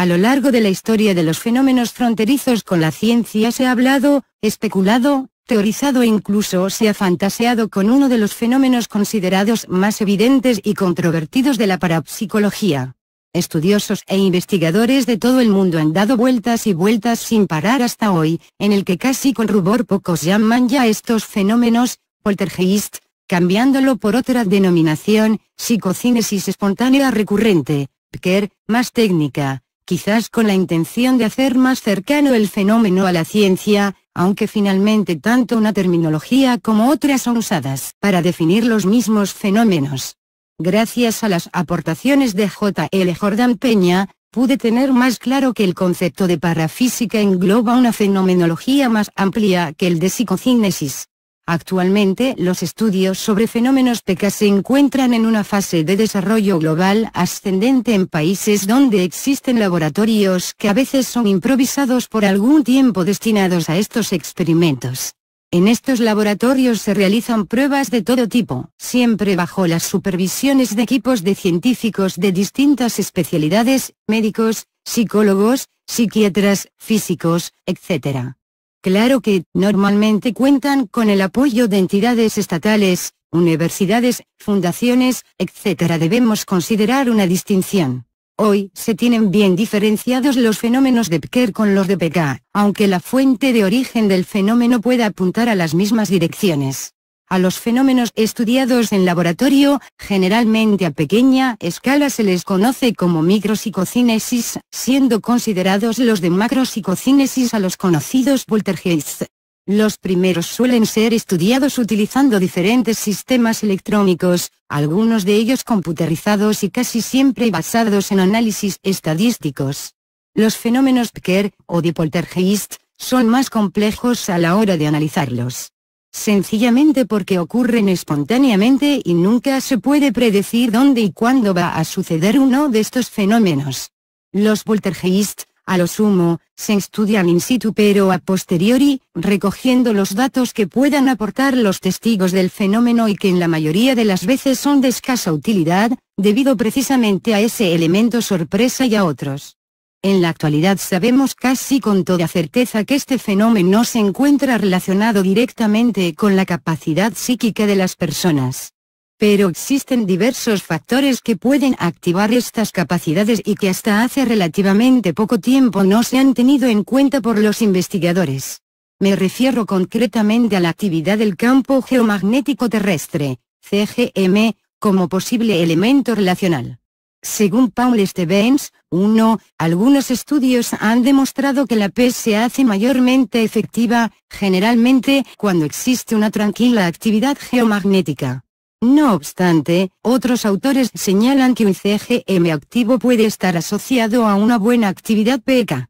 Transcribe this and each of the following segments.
A lo largo de la historia de los fenómenos fronterizos con la ciencia se ha hablado, especulado, teorizado e incluso se ha fantaseado con uno de los fenómenos considerados más evidentes y controvertidos de la parapsicología. Estudiosos e investigadores de todo el mundo han dado vueltas y vueltas sin parar hasta hoy, en el que casi con rubor pocos llaman ya estos fenómenos, poltergeist, cambiándolo por otra denominación, psicocinesis espontánea recurrente, PKER, más técnica, quizás con la intención de hacer más cercano el fenómeno a la ciencia, aunque finalmente tanto una terminología como otra son usadas para definir los mismos fenómenos. Gracias a las aportaciones de J. L. Jordan Peña, pude tener más claro que el concepto de parafísica engloba una fenomenología más amplia que el de psicocinesis. Actualmente los estudios sobre fenómenos PECA se encuentran en una fase de desarrollo global ascendente en países donde existen laboratorios que a veces son improvisados por algún tiempo destinados a estos experimentos. En estos laboratorios se realizan pruebas de todo tipo, siempre bajo las supervisiones de equipos de científicos de distintas especialidades, médicos, psicólogos, psiquiatras, físicos, etc. Claro que, normalmente cuentan con el apoyo de entidades estatales, universidades, fundaciones, etc. Debemos considerar una distinción. Hoy se tienen bien diferenciados los fenómenos de Pker con los de PK, aunque la fuente de origen del fenómeno pueda apuntar a las mismas direcciones. A los fenómenos estudiados en laboratorio, generalmente a pequeña escala se les conoce como micropsicocinesis, siendo considerados los de macropsicocinesis a los conocidos poltergeists. Los primeros suelen ser estudiados utilizando diferentes sistemas electrónicos, algunos de ellos computerizados y casi siempre basados en análisis estadísticos. Los fenómenos Pker o de poltergeist, son más complejos a la hora de analizarlos sencillamente porque ocurren espontáneamente y nunca se puede predecir dónde y cuándo va a suceder uno de estos fenómenos. Los Voltergeist, a lo sumo, se estudian in situ pero a posteriori, recogiendo los datos que puedan aportar los testigos del fenómeno y que en la mayoría de las veces son de escasa utilidad, debido precisamente a ese elemento sorpresa y a otros. En la actualidad sabemos casi con toda certeza que este fenómeno se encuentra relacionado directamente con la capacidad psíquica de las personas. Pero existen diversos factores que pueden activar estas capacidades y que hasta hace relativamente poco tiempo no se han tenido en cuenta por los investigadores. Me refiero concretamente a la actividad del campo geomagnético terrestre, CGM, como posible elemento relacional. Según Paul Stevens, 1. Algunos estudios han demostrado que la P se hace mayormente efectiva, generalmente, cuando existe una tranquila actividad geomagnética. No obstante, otros autores señalan que un CGM activo puede estar asociado a una buena actividad PK. E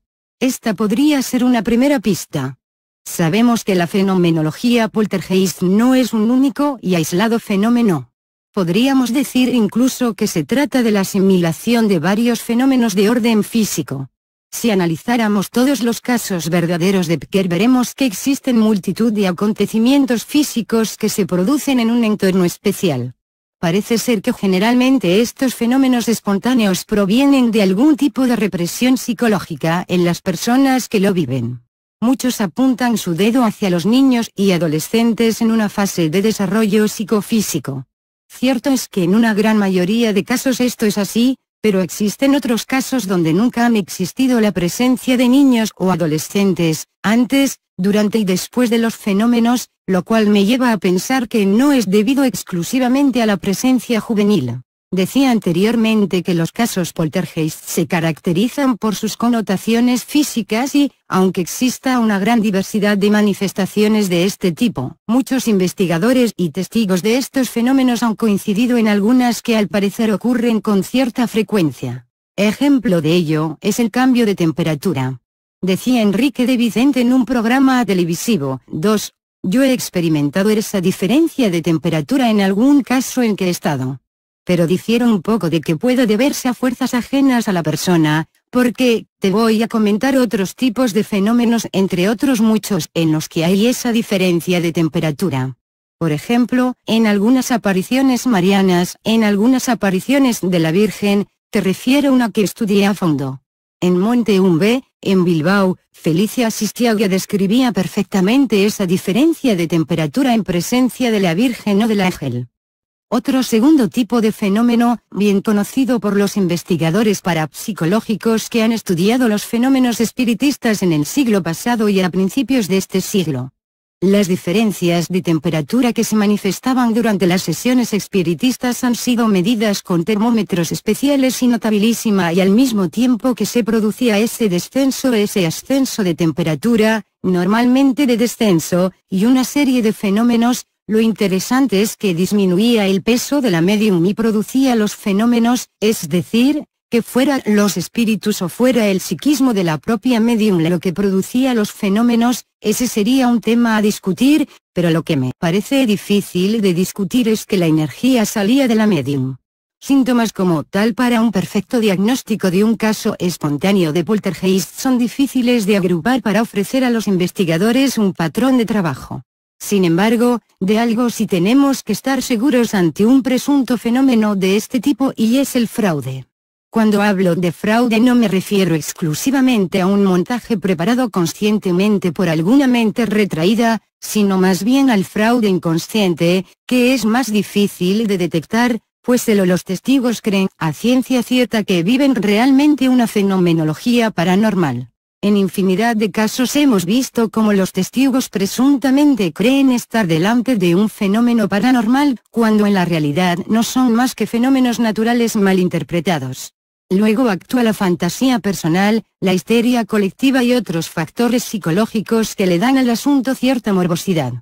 Esta podría ser una primera pista. Sabemos que la fenomenología poltergeist no es un único y aislado fenómeno. Podríamos decir incluso que se trata de la asimilación de varios fenómenos de orden físico. Si analizáramos todos los casos verdaderos de Pker veremos que existen multitud de acontecimientos físicos que se producen en un entorno especial. Parece ser que generalmente estos fenómenos espontáneos provienen de algún tipo de represión psicológica en las personas que lo viven. Muchos apuntan su dedo hacia los niños y adolescentes en una fase de desarrollo psicofísico. Cierto es que en una gran mayoría de casos esto es así, pero existen otros casos donde nunca han existido la presencia de niños o adolescentes, antes, durante y después de los fenómenos, lo cual me lleva a pensar que no es debido exclusivamente a la presencia juvenil. Decía anteriormente que los casos poltergeist se caracterizan por sus connotaciones físicas y, aunque exista una gran diversidad de manifestaciones de este tipo, muchos investigadores y testigos de estos fenómenos han coincidido en algunas que al parecer ocurren con cierta frecuencia. Ejemplo de ello es el cambio de temperatura. Decía Enrique de Vicente en un programa televisivo, 2. Yo he experimentado esa diferencia de temperatura en algún caso en que he estado pero difiero un poco de que pueda deberse a fuerzas ajenas a la persona, porque, te voy a comentar otros tipos de fenómenos entre otros muchos en los que hay esa diferencia de temperatura. Por ejemplo, en algunas apariciones marianas, en algunas apariciones de la Virgen, te refiero una que estudié a fondo. En Monte Umbe, en Bilbao, Felicia ya describía perfectamente esa diferencia de temperatura en presencia de la Virgen o del Ángel. Otro segundo tipo de fenómeno, bien conocido por los investigadores parapsicológicos que han estudiado los fenómenos espiritistas en el siglo pasado y a principios de este siglo. Las diferencias de temperatura que se manifestaban durante las sesiones espiritistas han sido medidas con termómetros especiales y notabilísima y al mismo tiempo que se producía ese descenso ese ascenso de temperatura, normalmente de descenso, y una serie de fenómenos, lo interesante es que disminuía el peso de la medium y producía los fenómenos, es decir, que fuera los espíritus o fuera el psiquismo de la propia medium lo que producía los fenómenos, ese sería un tema a discutir, pero lo que me parece difícil de discutir es que la energía salía de la medium. Síntomas como tal para un perfecto diagnóstico de un caso espontáneo de poltergeist son difíciles de agrupar para ofrecer a los investigadores un patrón de trabajo. Sin embargo, de algo sí tenemos que estar seguros ante un presunto fenómeno de este tipo y es el fraude. Cuando hablo de fraude no me refiero exclusivamente a un montaje preparado conscientemente por alguna mente retraída, sino más bien al fraude inconsciente, que es más difícil de detectar, pues solo los testigos creen a ciencia cierta que viven realmente una fenomenología paranormal. En infinidad de casos hemos visto cómo los testigos presuntamente creen estar delante de un fenómeno paranormal, cuando en la realidad no son más que fenómenos naturales malinterpretados. Luego actúa la fantasía personal, la histeria colectiva y otros factores psicológicos que le dan al asunto cierta morbosidad.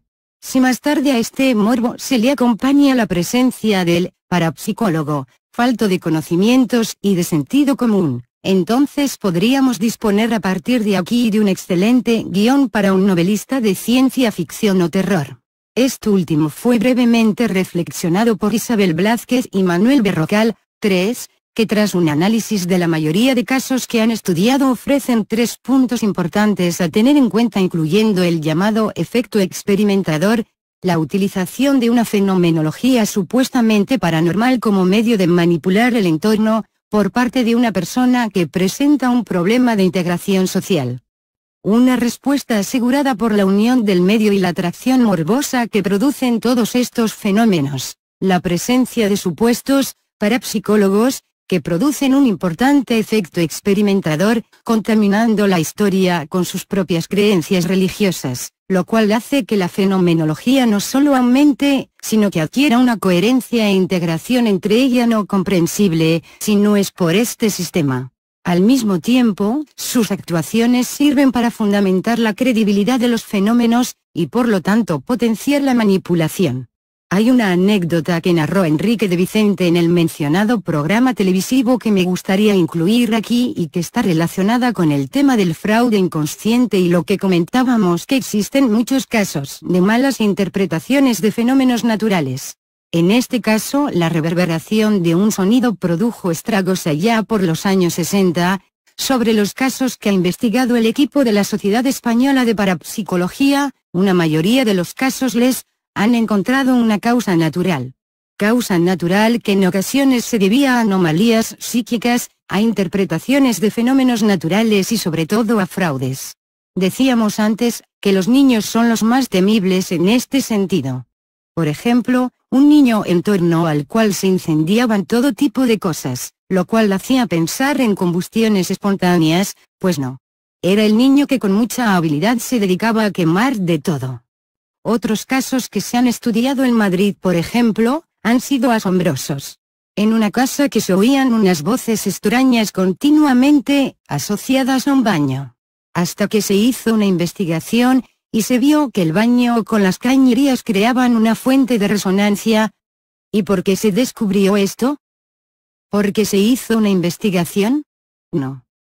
Si más tarde a este morbo se le acompaña la presencia del parapsicólogo, falto de conocimientos y de sentido común, entonces podríamos disponer a partir de aquí de un excelente guión para un novelista de ciencia ficción o terror. Este último fue brevemente reflexionado por Isabel Blázquez y Manuel Berrocal, 3, que tras un análisis de la mayoría de casos que han estudiado ofrecen tres puntos importantes a tener en cuenta incluyendo el llamado efecto experimentador, la utilización de una fenomenología supuestamente paranormal como medio de manipular el entorno, por parte de una persona que presenta un problema de integración social. Una respuesta asegurada por la unión del medio y la atracción morbosa que producen todos estos fenómenos, la presencia de supuestos, parapsicólogos, que producen un importante efecto experimentador, contaminando la historia con sus propias creencias religiosas lo cual hace que la fenomenología no solo aumente, sino que adquiera una coherencia e integración entre ella no comprensible, si no es por este sistema. Al mismo tiempo, sus actuaciones sirven para fundamentar la credibilidad de los fenómenos, y por lo tanto potenciar la manipulación. Hay una anécdota que narró Enrique de Vicente en el mencionado programa televisivo que me gustaría incluir aquí y que está relacionada con el tema del fraude inconsciente y lo que comentábamos que existen muchos casos de malas interpretaciones de fenómenos naturales. En este caso la reverberación de un sonido produjo estragos allá por los años 60, sobre los casos que ha investigado el equipo de la Sociedad Española de Parapsicología, una mayoría de los casos les han encontrado una causa natural. Causa natural que en ocasiones se debía a anomalías psíquicas, a interpretaciones de fenómenos naturales y sobre todo a fraudes. Decíamos antes, que los niños son los más temibles en este sentido. Por ejemplo, un niño en torno al cual se incendiaban todo tipo de cosas, lo cual hacía pensar en combustiones espontáneas, pues no. Era el niño que con mucha habilidad se dedicaba a quemar de todo. Otros casos que se han estudiado en Madrid, por ejemplo, han sido asombrosos. En una casa que se oían unas voces extrañas continuamente, asociadas a un baño. Hasta que se hizo una investigación, y se vio que el baño con las cañerías creaban una fuente de resonancia. ¿Y por qué se descubrió esto? ¿Porque se hizo una investigación? No.